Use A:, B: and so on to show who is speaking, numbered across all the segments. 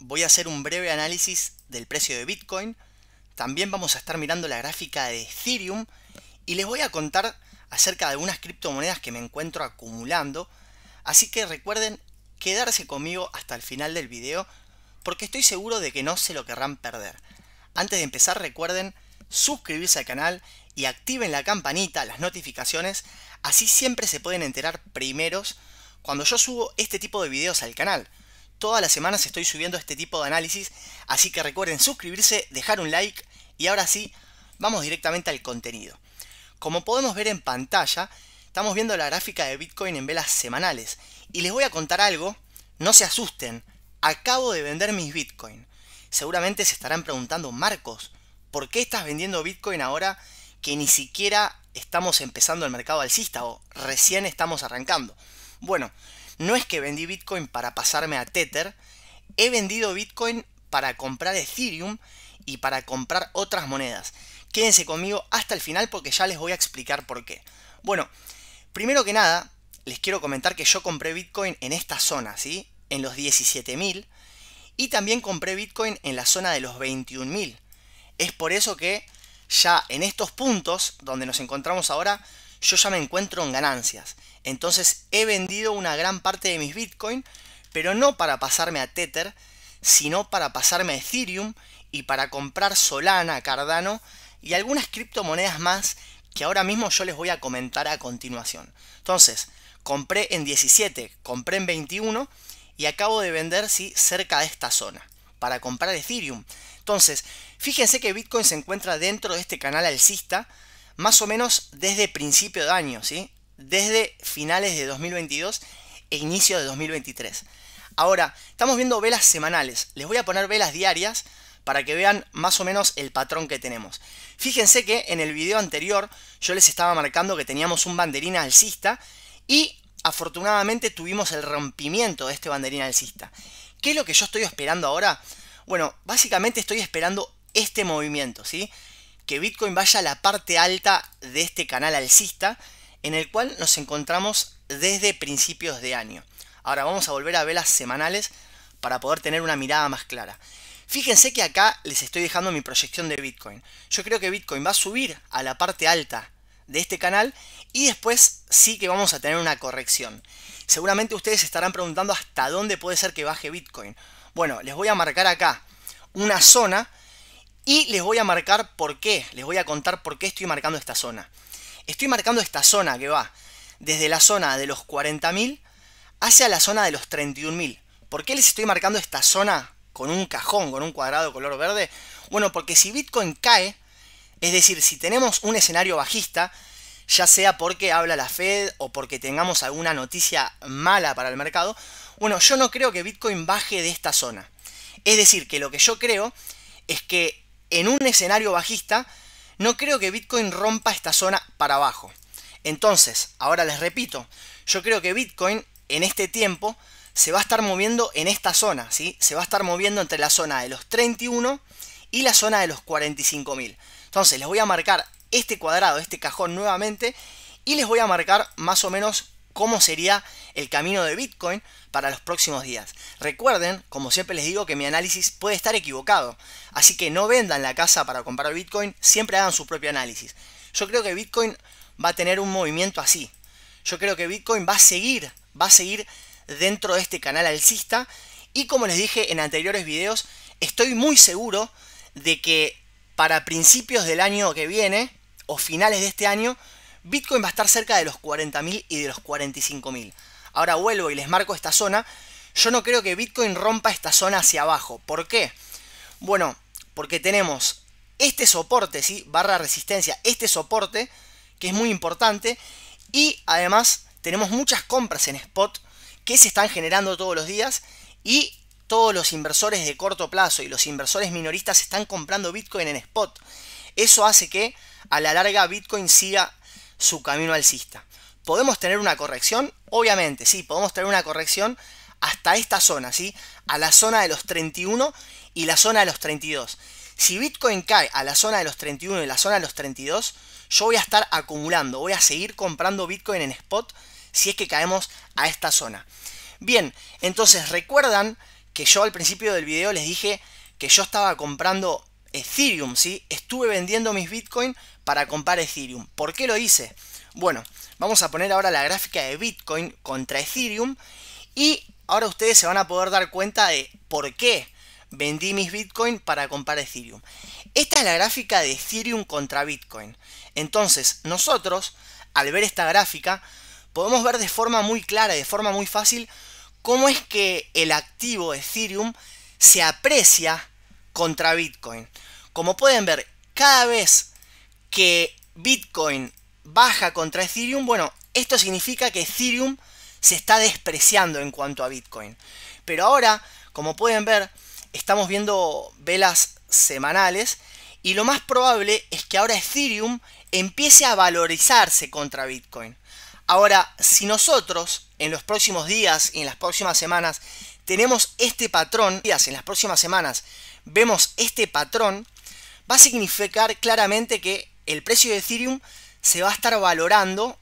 A: voy a hacer un breve análisis del precio de Bitcoin. También vamos a estar mirando la gráfica de Ethereum y les voy a contar acerca de algunas criptomonedas que me encuentro acumulando. Así que recuerden quedarse conmigo hasta el final del video porque estoy seguro de que no se lo querrán perder. Antes de empezar recuerden suscribirse al canal y activen la campanita, las notificaciones, así siempre se pueden enterar primeros cuando yo subo este tipo de videos al canal. Todas las semanas estoy subiendo este tipo de análisis, así que recuerden suscribirse, dejar un like y ahora sí, vamos directamente al contenido. Como podemos ver en pantalla, estamos viendo la gráfica de Bitcoin en velas semanales y les voy a contar algo, no se asusten, acabo de vender mis Bitcoin. Seguramente se estarán preguntando, Marcos, ¿por qué estás vendiendo Bitcoin ahora que ni siquiera estamos empezando el mercado alcista o recién estamos arrancando? Bueno, no es que vendí Bitcoin para pasarme a Tether, he vendido Bitcoin para comprar Ethereum y para comprar otras monedas. Quédense conmigo hasta el final porque ya les voy a explicar por qué. Bueno, primero que nada, les quiero comentar que yo compré Bitcoin en esta zona, ¿sí? En los 17.000 y también compré Bitcoin en la zona de los 21.000. Es por eso que ya en estos puntos donde nos encontramos ahora, yo ya me encuentro en ganancias. Entonces he vendido una gran parte de mis Bitcoin, pero no para pasarme a Tether, sino para pasarme a Ethereum y para comprar Solana, Cardano y algunas criptomonedas más que ahora mismo yo les voy a comentar a continuación. Entonces, compré en 17, compré en 21 y acabo de vender, sí, cerca de esta zona para comprar Ethereum. Entonces, fíjense que Bitcoin se encuentra dentro de este canal alcista, más o menos desde principio de año, ¿sí? Desde finales de 2022 e inicio de 2023. Ahora, estamos viendo velas semanales. Les voy a poner velas diarias para que vean más o menos el patrón que tenemos. Fíjense que en el video anterior yo les estaba marcando que teníamos un banderín alcista y afortunadamente tuvimos el rompimiento de este banderín alcista. ¿Qué es lo que yo estoy esperando ahora? Bueno, básicamente estoy esperando este movimiento, ¿sí? que Bitcoin vaya a la parte alta de este canal alcista en el cual nos encontramos desde principios de año. Ahora vamos a volver a velas semanales para poder tener una mirada más clara. Fíjense que acá les estoy dejando mi proyección de Bitcoin. Yo creo que Bitcoin va a subir a la parte alta de este canal y después sí que vamos a tener una corrección. Seguramente ustedes estarán preguntando hasta dónde puede ser que baje Bitcoin. Bueno, les voy a marcar acá una zona y les voy a marcar por qué, les voy a contar por qué estoy marcando esta zona. Estoy marcando esta zona que va desde la zona de los 40.000 hacia la zona de los 31.000. ¿Por qué les estoy marcando esta zona con un cajón, con un cuadrado color verde? Bueno, porque si Bitcoin cae, es decir, si tenemos un escenario bajista, ya sea porque habla la Fed o porque tengamos alguna noticia mala para el mercado, bueno, yo no creo que Bitcoin baje de esta zona. Es decir, que lo que yo creo es que en un escenario bajista, no creo que Bitcoin rompa esta zona para abajo. Entonces, ahora les repito, yo creo que Bitcoin en este tiempo se va a estar moviendo en esta zona, ¿sí? Se va a estar moviendo entre la zona de los 31 y la zona de los 45.000. Entonces, les voy a marcar este cuadrado, este cajón nuevamente y les voy a marcar más o menos cómo sería el camino de Bitcoin para los próximos días. Recuerden, como siempre les digo, que mi análisis puede estar equivocado. Así que no vendan la casa para comprar Bitcoin, siempre hagan su propio análisis. Yo creo que Bitcoin va a tener un movimiento así. Yo creo que Bitcoin va a seguir, va a seguir dentro de este canal alcista. Y como les dije en anteriores videos, estoy muy seguro de que para principios del año que viene o finales de este año, Bitcoin va a estar cerca de los 40.000 y de los 45.000. Ahora vuelvo y les marco esta zona. Yo no creo que Bitcoin rompa esta zona hacia abajo. ¿Por qué? Bueno, porque tenemos este soporte, ¿sí? Barra resistencia, este soporte, que es muy importante. Y además tenemos muchas compras en spot que se están generando todos los días y todos los inversores de corto plazo y los inversores minoristas están comprando Bitcoin en spot. Eso hace que a la larga Bitcoin siga su camino alcista. ¿Podemos tener una corrección? Obviamente, sí, podemos tener una corrección hasta esta zona, ¿sí? A la zona de los 31 y la zona de los 32. Si Bitcoin cae a la zona de los 31 y la zona de los 32, yo voy a estar acumulando, voy a seguir comprando Bitcoin en spot si es que caemos a esta zona. Bien, entonces recuerdan que yo al principio del video les dije que yo estaba comprando Ethereum, ¿sí? Estuve vendiendo mis Bitcoin para comprar Ethereum. ¿Por qué lo hice? Bueno, vamos a poner ahora la gráfica de Bitcoin contra Ethereum y ahora ustedes se van a poder dar cuenta de por qué vendí mis Bitcoin para comprar Ethereum. Esta es la gráfica de Ethereum contra Bitcoin. Entonces, nosotros, al ver esta gráfica, podemos ver de forma muy clara, de forma muy fácil, cómo es que el activo Ethereum se aprecia contra Bitcoin. Como pueden ver, cada vez que Bitcoin baja contra Ethereum, bueno, esto significa que Ethereum se está despreciando en cuanto a Bitcoin. Pero ahora, como pueden ver, estamos viendo velas semanales y lo más probable es que ahora Ethereum empiece a valorizarse contra Bitcoin. Ahora, si nosotros en los próximos días y en las próximas semanas tenemos este patrón, y en las próximas semanas vemos este patrón, va a significar claramente que el precio de Ethereum se va a estar valorando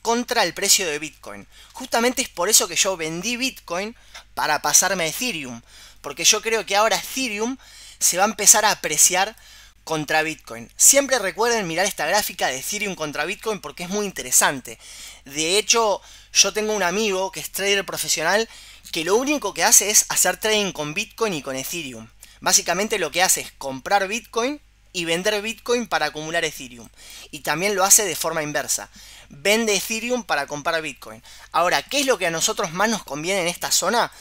A: contra el precio de Bitcoin. Justamente es por eso que yo vendí Bitcoin para pasarme a Ethereum, porque yo creo que ahora Ethereum se va a empezar a apreciar contra Bitcoin. Siempre recuerden mirar esta gráfica de Ethereum contra Bitcoin porque es muy interesante. De hecho, yo tengo un amigo que es trader profesional que lo único que hace es hacer trading con Bitcoin y con Ethereum. Básicamente lo que hace es comprar Bitcoin y vender Bitcoin para acumular Ethereum. Y también lo hace de forma inversa. Vende Ethereum para comprar Bitcoin. Ahora, ¿qué es lo que a nosotros más nos conviene en esta zona?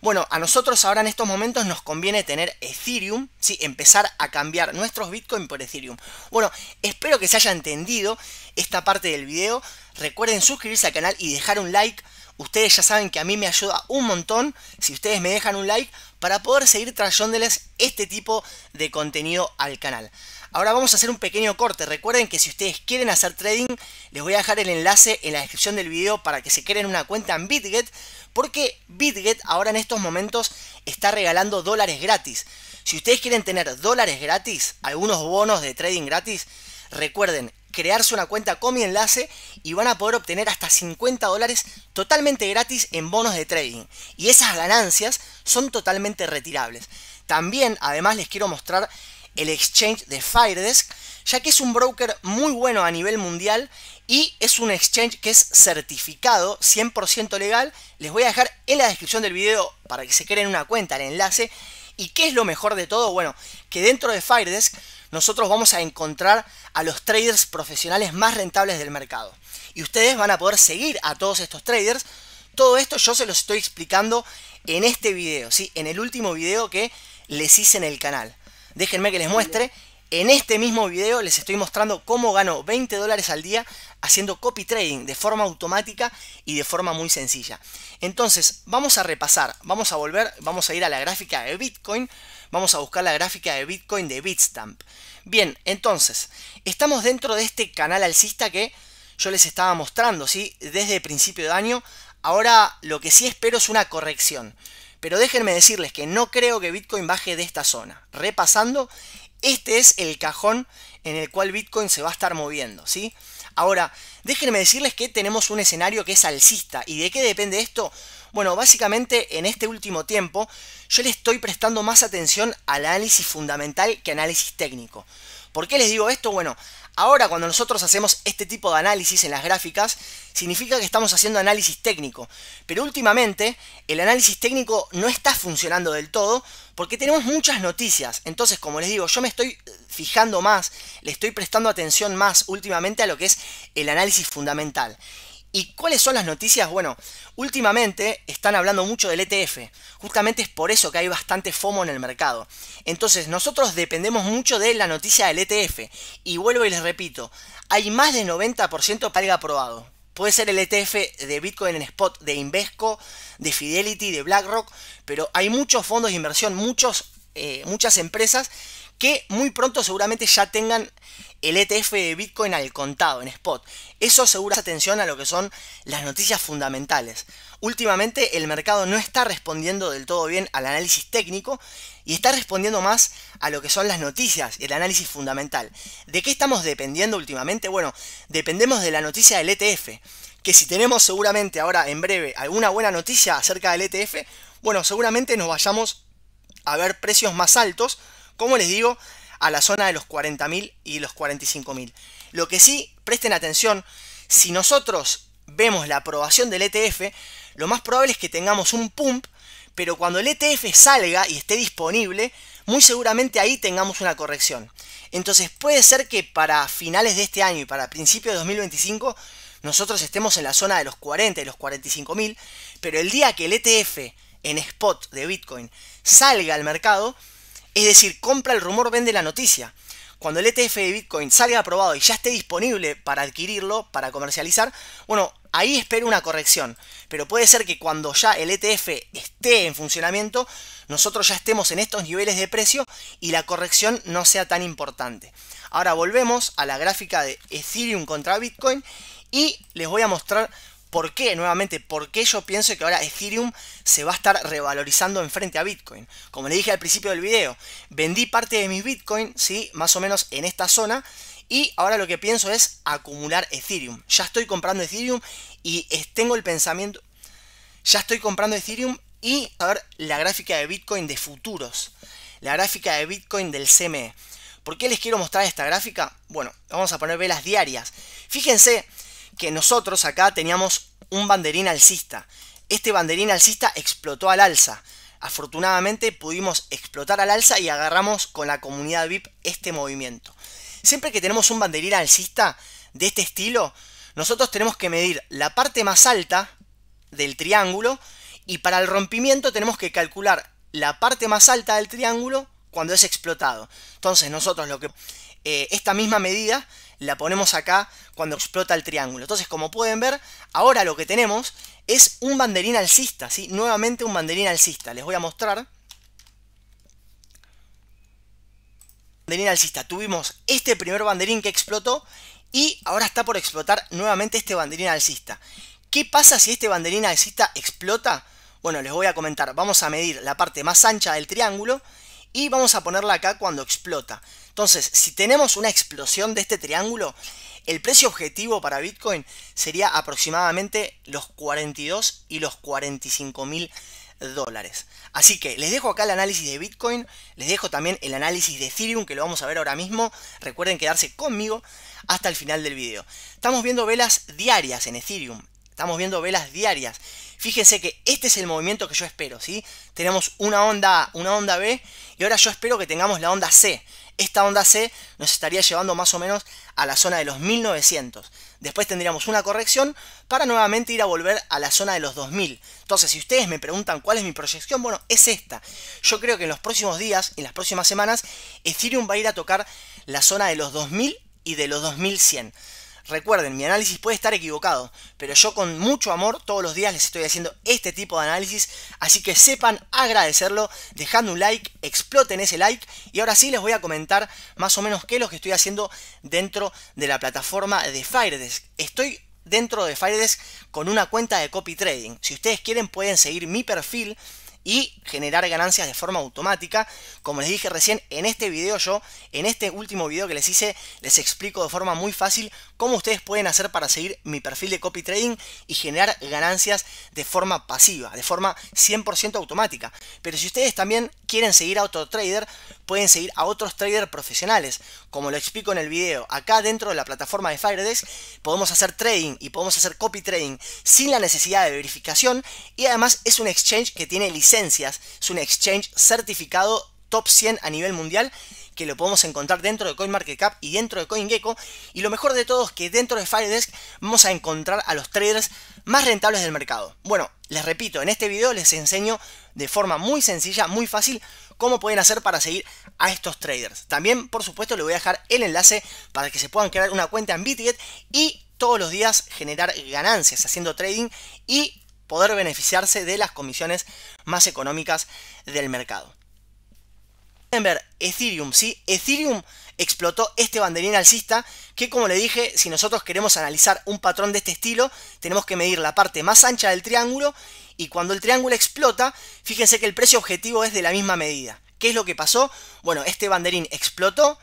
A: Bueno, a nosotros ahora en estos momentos nos conviene tener Ethereum, ¿sí? empezar a cambiar nuestros Bitcoin por Ethereum. Bueno, espero que se haya entendido esta parte del video. Recuerden suscribirse al canal y dejar un like. Ustedes ya saben que a mí me ayuda un montón si ustedes me dejan un like para poder seguir trayéndoles este tipo de contenido al canal. Ahora vamos a hacer un pequeño corte. Recuerden que si ustedes quieren hacer trading, les voy a dejar el enlace en la descripción del video para que se creen una cuenta en BitGet, porque BitGet ahora en estos momentos está regalando dólares gratis. Si ustedes quieren tener dólares gratis, algunos bonos de trading gratis, recuerden, crearse una cuenta con mi enlace y van a poder obtener hasta 50 dólares totalmente gratis en bonos de trading. Y esas ganancias son totalmente retirables. También, además, les quiero mostrar el exchange de Firedesk, ya que es un broker muy bueno a nivel mundial y es un exchange que es certificado 100% legal. Les voy a dejar en la descripción del video para que se creen una cuenta el enlace ¿Y qué es lo mejor de todo? Bueno, que dentro de Firedesk nosotros vamos a encontrar a los traders profesionales más rentables del mercado. Y ustedes van a poder seguir a todos estos traders. Todo esto yo se los estoy explicando en este video, ¿sí? En el último video que les hice en el canal. Déjenme que les muestre en este mismo video les estoy mostrando cómo gano 20 dólares al día haciendo copy trading de forma automática y de forma muy sencilla. Entonces vamos a repasar, vamos a volver, vamos a ir a la gráfica de Bitcoin, vamos a buscar la gráfica de Bitcoin de Bitstamp. Bien, entonces, estamos dentro de este canal alcista que yo les estaba mostrando, ¿sí? Desde el principio de año. Ahora lo que sí espero es una corrección. Pero déjenme decirles que no creo que Bitcoin baje de esta zona. Repasando, este es el cajón en el cual Bitcoin se va a estar moviendo, ¿sí? Ahora, déjenme decirles que tenemos un escenario que es alcista. ¿Y de qué depende esto? Bueno, básicamente en este último tiempo yo le estoy prestando más atención al análisis fundamental que análisis técnico. ¿Por qué les digo esto? Bueno, Ahora, cuando nosotros hacemos este tipo de análisis en las gráficas, significa que estamos haciendo análisis técnico. Pero últimamente, el análisis técnico no está funcionando del todo porque tenemos muchas noticias. Entonces, como les digo, yo me estoy eh, fijando más, le estoy prestando atención más últimamente a lo que es el análisis fundamental. ¿Y cuáles son las noticias? Bueno, últimamente están hablando mucho del ETF. Justamente es por eso que hay bastante FOMO en el mercado. Entonces, nosotros dependemos mucho de la noticia del ETF. Y vuelvo y les repito, hay más de 90% paga aprobado. Puede ser el ETF de Bitcoin en spot de Invesco, de Fidelity, de BlackRock, pero hay muchos fondos de inversión, muchos, eh, muchas empresas que muy pronto seguramente ya tengan el ETF de Bitcoin al contado, en spot. Eso asegura atención a lo que son las noticias fundamentales. Últimamente el mercado no está respondiendo del todo bien al análisis técnico y está respondiendo más a lo que son las noticias y el análisis fundamental. ¿De qué estamos dependiendo últimamente? Bueno, dependemos de la noticia del ETF, que si tenemos seguramente ahora en breve alguna buena noticia acerca del ETF, bueno, seguramente nos vayamos a ver precios más altos como les digo, a la zona de los 40.000 y los 45.000. Lo que sí, presten atención, si nosotros vemos la aprobación del ETF, lo más probable es que tengamos un pump, pero cuando el ETF salga y esté disponible, muy seguramente ahí tengamos una corrección. Entonces puede ser que para finales de este año y para principios de 2025 nosotros estemos en la zona de los 40 y los 45 mil, pero el día que el ETF en spot de Bitcoin salga al mercado, es decir, compra el rumor, vende la noticia. Cuando el ETF de Bitcoin salga aprobado y ya esté disponible para adquirirlo, para comercializar, bueno, ahí espero una corrección. Pero puede ser que cuando ya el ETF esté en funcionamiento, nosotros ya estemos en estos niveles de precio y la corrección no sea tan importante. Ahora volvemos a la gráfica de Ethereum contra Bitcoin y les voy a mostrar ¿Por qué? Nuevamente, ¿por qué yo pienso que ahora Ethereum se va a estar revalorizando en frente a Bitcoin? Como le dije al principio del video, vendí parte de mis Bitcoin, ¿sí? Más o menos en esta zona. Y ahora lo que pienso es acumular Ethereum. Ya estoy comprando Ethereum y tengo el pensamiento... Ya estoy comprando Ethereum y a ver la gráfica de Bitcoin de futuros. La gráfica de Bitcoin del CME. ¿Por qué les quiero mostrar esta gráfica? Bueno, vamos a poner velas diarias. Fíjense que nosotros acá teníamos un banderín alcista. Este banderín alcista explotó al alza. Afortunadamente pudimos explotar al alza y agarramos con la comunidad VIP este movimiento. Siempre que tenemos un banderín alcista de este estilo, nosotros tenemos que medir la parte más alta del triángulo y para el rompimiento tenemos que calcular la parte más alta del triángulo cuando es explotado. Entonces nosotros lo que... Eh, esta misma medida la ponemos acá cuando explota el triángulo. Entonces, como pueden ver, ahora lo que tenemos es un banderín alcista, ¿sí? Nuevamente un banderín alcista. Les voy a mostrar. Banderín alcista. Tuvimos este primer banderín que explotó y ahora está por explotar nuevamente este banderín alcista. ¿Qué pasa si este banderín alcista explota? Bueno, les voy a comentar. Vamos a medir la parte más ancha del triángulo y vamos a ponerla acá cuando explota. Entonces, si tenemos una explosión de este triángulo, el precio objetivo para Bitcoin sería aproximadamente los 42 y los 45 mil dólares. Así que les dejo acá el análisis de Bitcoin, les dejo también el análisis de Ethereum que lo vamos a ver ahora mismo. Recuerden quedarse conmigo hasta el final del video. Estamos viendo velas diarias en Ethereum, estamos viendo velas diarias. Fíjense que este es el movimiento que yo espero, ¿sí? Tenemos una onda A, una onda B y ahora yo espero que tengamos la onda C esta onda C nos estaría llevando más o menos a la zona de los 1900. Después tendríamos una corrección para nuevamente ir a volver a la zona de los 2000. Entonces, si ustedes me preguntan cuál es mi proyección, bueno, es esta. Yo creo que en los próximos días, en las próximas semanas, Ethereum va a ir a tocar la zona de los 2000 y de los 2100. Recuerden, mi análisis puede estar equivocado, pero yo con mucho amor todos los días les estoy haciendo este tipo de análisis, así que sepan agradecerlo, dejando un like, exploten ese like y ahora sí les voy a comentar más o menos qué es lo que estoy haciendo dentro de la plataforma de Firedesk. Estoy dentro de Firedesk con una cuenta de copy trading. Si ustedes quieren pueden seguir mi perfil y generar ganancias de forma automática. Como les dije recién, en este video yo, en este último video que les hice, les explico de forma muy fácil cómo ustedes pueden hacer para seguir mi perfil de copy trading y generar ganancias de forma pasiva, de forma 100% automática. Pero si ustedes también quieren seguir a otro trader, pueden seguir a otros traders profesionales. Como lo explico en el video, acá dentro de la plataforma de Firedex podemos hacer trading y podemos hacer copy trading sin la necesidad de verificación y además es un exchange que tiene licencia es un exchange certificado top 100 a nivel mundial que lo podemos encontrar dentro de CoinMarketCap y dentro de CoinGecko. Y lo mejor de todo es que dentro de Firedesk vamos a encontrar a los traders más rentables del mercado. Bueno, les repito, en este video les enseño de forma muy sencilla, muy fácil, cómo pueden hacer para seguir a estos traders. También, por supuesto, les voy a dejar el enlace para que se puedan crear una cuenta en Bitget y todos los días generar ganancias haciendo trading y poder beneficiarse de las comisiones más económicas del mercado. Pueden ver Ethereum, ¿sí? Ethereum explotó este banderín alcista que como le dije, si nosotros queremos analizar un patrón de este estilo, tenemos que medir la parte más ancha del triángulo y cuando el triángulo explota, fíjense que el precio objetivo es de la misma medida. ¿Qué es lo que pasó? Bueno, este banderín explotó,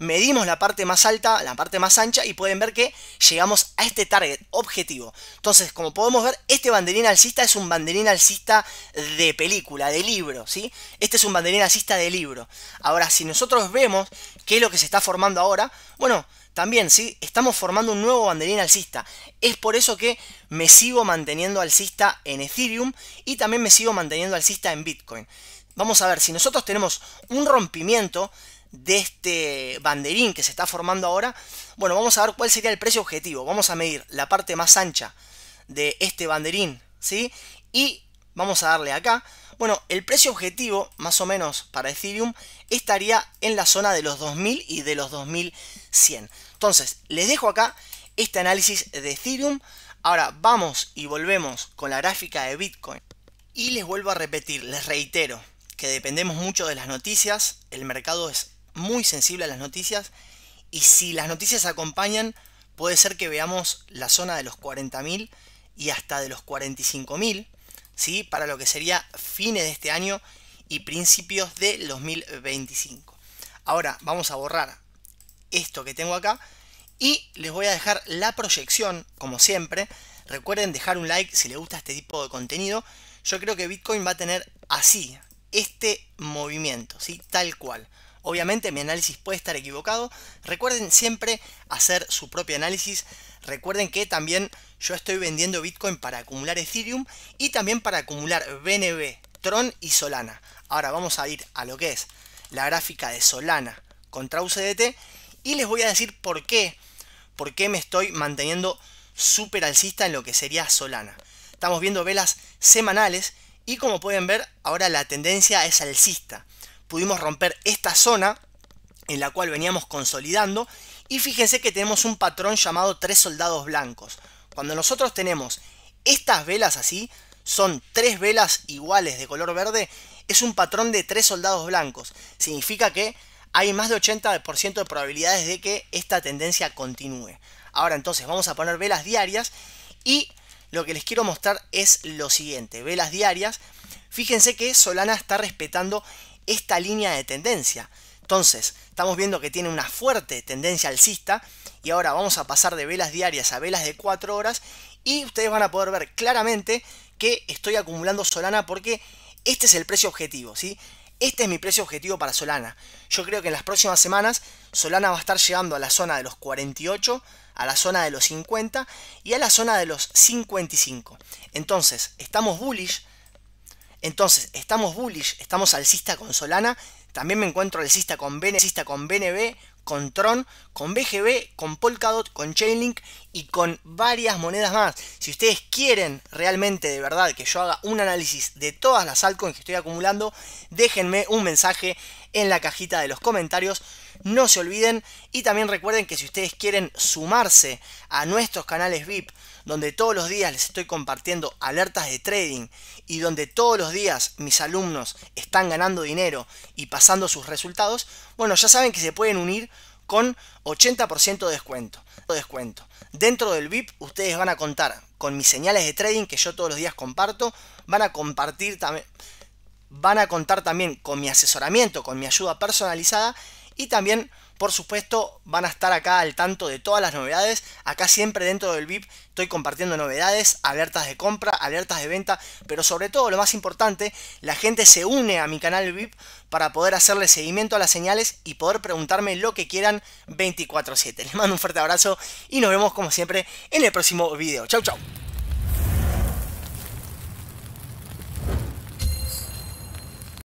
A: medimos la parte más alta, la parte más ancha y pueden ver que llegamos a este target objetivo. Entonces, como podemos ver, este banderín alcista es un banderín alcista de película, de libro, ¿sí? Este es un banderín alcista de libro. Ahora, si nosotros vemos qué es lo que se está formando ahora, bueno, también, ¿sí? Estamos formando un nuevo banderín alcista. Es por eso que me sigo manteniendo alcista en Ethereum y también me sigo manteniendo alcista en Bitcoin. Vamos a ver, si nosotros tenemos un rompimiento de este banderín que se está formando ahora, bueno, vamos a ver cuál sería el precio objetivo. Vamos a medir la parte más ancha de este banderín, ¿sí? Y vamos a darle acá. Bueno, el precio objetivo, más o menos, para Ethereum estaría en la zona de los 2000 y de los 2100. Entonces, les dejo acá este análisis de Ethereum. Ahora vamos y volvemos con la gráfica de Bitcoin. Y les vuelvo a repetir, les reitero, que dependemos mucho de las noticias, el mercado es muy sensible a las noticias y si las noticias acompañan puede ser que veamos la zona de los 40.000 y hasta de los 45.000, ¿sí? Para lo que sería fines de este año y principios de 2025. Ahora vamos a borrar esto que tengo acá y les voy a dejar la proyección, como siempre. Recuerden dejar un like si les gusta este tipo de contenido. Yo creo que Bitcoin va a tener así, este movimiento, ¿sí? Tal cual. Obviamente mi análisis puede estar equivocado. Recuerden siempre hacer su propio análisis. Recuerden que también yo estoy vendiendo Bitcoin para acumular Ethereum y también para acumular BNB, Tron y Solana. Ahora vamos a ir a lo que es la gráfica de Solana contra UCDT y les voy a decir por qué, por qué me estoy manteniendo súper alcista en lo que sería Solana. Estamos viendo velas semanales y como pueden ver ahora la tendencia es alcista pudimos romper esta zona en la cual veníamos consolidando y fíjense que tenemos un patrón llamado tres soldados blancos. Cuando nosotros tenemos estas velas así, son tres velas iguales de color verde, es un patrón de tres soldados blancos. Significa que hay más de 80% de probabilidades de que esta tendencia continúe. Ahora entonces vamos a poner velas diarias y lo que les quiero mostrar es lo siguiente, velas diarias. Fíjense que Solana está respetando esta línea de tendencia. Entonces, estamos viendo que tiene una fuerte tendencia alcista y ahora vamos a pasar de velas diarias a velas de 4 horas y ustedes van a poder ver claramente que estoy acumulando Solana porque este es el precio objetivo, ¿sí? Este es mi precio objetivo para Solana. Yo creo que en las próximas semanas Solana va a estar llegando a la zona de los 48, a la zona de los 50 y a la zona de los 55. Entonces, estamos bullish entonces, estamos bullish, estamos alcista con Solana, también me encuentro alcista con con BNB, con Tron, con BGB, con Polkadot, con Chainlink y con varias monedas más. Si ustedes quieren realmente de verdad que yo haga un análisis de todas las altcoins que estoy acumulando, déjenme un mensaje en la cajita de los comentarios no se olviden y también recuerden que si ustedes quieren sumarse a nuestros canales VIP, donde todos los días les estoy compartiendo alertas de trading y donde todos los días mis alumnos están ganando dinero y pasando sus resultados, bueno, ya saben que se pueden unir con 80% de descuento. descuento. Dentro del VIP ustedes van a contar con mis señales de trading que yo todos los días comparto, van a compartir también van a contar también con mi asesoramiento, con mi ayuda personalizada y también, por supuesto, van a estar acá al tanto de todas las novedades. Acá siempre dentro del VIP estoy compartiendo novedades, alertas de compra, alertas de venta, pero sobre todo lo más importante, la gente se une a mi canal VIP para poder hacerle seguimiento a las señales y poder preguntarme lo que quieran 24/7. Les mando un fuerte abrazo y nos vemos como siempre en el próximo video. Chau, chau.